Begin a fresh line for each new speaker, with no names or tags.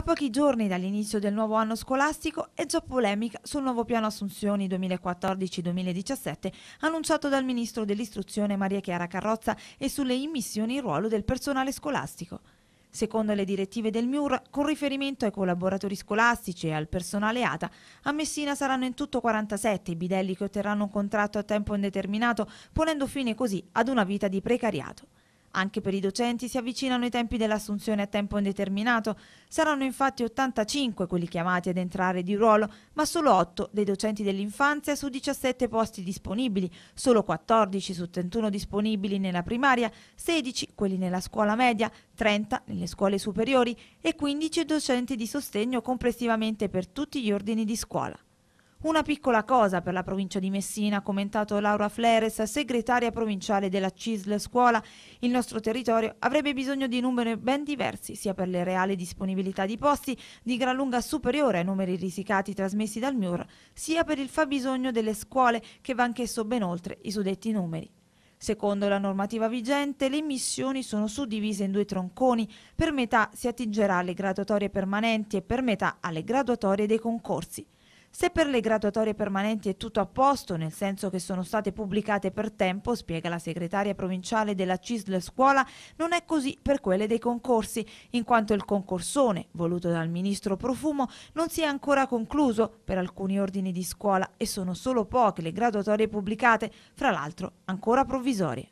A pochi giorni dall'inizio del nuovo anno scolastico è già polemica sul nuovo piano assunzioni 2014-2017 annunciato dal Ministro dell'Istruzione Maria Chiara Carrozza e sulle immissioni in ruolo del personale scolastico. Secondo le direttive del MIUR, con riferimento ai collaboratori scolastici e al personale ATA, a Messina saranno in tutto 47 i bidelli che otterranno un contratto a tempo indeterminato, ponendo fine così ad una vita di precariato. Anche per i docenti si avvicinano i tempi dell'assunzione a tempo indeterminato. Saranno infatti 85 quelli chiamati ad entrare di ruolo, ma solo 8 dei docenti dell'infanzia su 17 posti disponibili, solo 14 su 31 disponibili nella primaria, 16 quelli nella scuola media, 30 nelle scuole superiori e 15 docenti di sostegno complessivamente per tutti gli ordini di scuola. Una piccola cosa per la provincia di Messina, ha commentato Laura Fleres, segretaria provinciale della CISL Scuola. Il nostro territorio avrebbe bisogno di numeri ben diversi, sia per le reali disponibilità di posti, di gran lunga superiore ai numeri risicati trasmessi dal MIUR, sia per il fabbisogno delle scuole, che va anch'esso ben oltre i suddetti numeri. Secondo la normativa vigente, le missioni sono suddivise in due tronconi, per metà si attingerà alle graduatorie permanenti e per metà alle graduatorie dei concorsi. Se per le graduatorie permanenti è tutto a posto, nel senso che sono state pubblicate per tempo, spiega la segretaria provinciale della CISL Scuola, non è così per quelle dei concorsi, in quanto il concorsone, voluto dal ministro Profumo, non si è ancora concluso per alcuni ordini di scuola e sono solo poche le graduatorie pubblicate, fra l'altro ancora provvisorie.